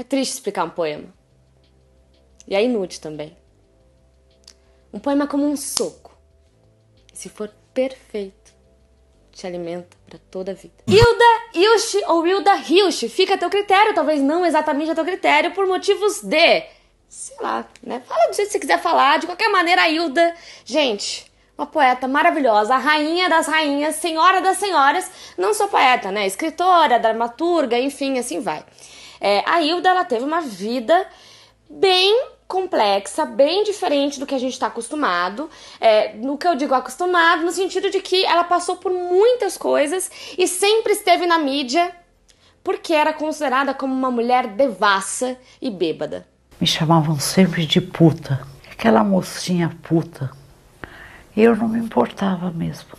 É triste explicar um poema. E é inútil também. Um poema é como um soco. E se for perfeito, te alimenta para toda a vida. Hilda Hilsch ou Hilda Hilsch, fica a teu critério, talvez não exatamente a teu critério, por motivos de. Sei lá, né? Fala do jeito que você quiser falar, de qualquer maneira, Hilda. Gente, uma poeta maravilhosa, a rainha das rainhas, senhora das senhoras, não só poeta, né? Escritora, dramaturga, enfim, assim vai. É, a Hilda ela teve uma vida bem complexa, bem diferente do que a gente está acostumado. É, no que eu digo acostumado, no sentido de que ela passou por muitas coisas e sempre esteve na mídia porque era considerada como uma mulher devassa e bêbada. Me chamavam sempre de puta, aquela mocinha puta. Eu não me importava mesmo.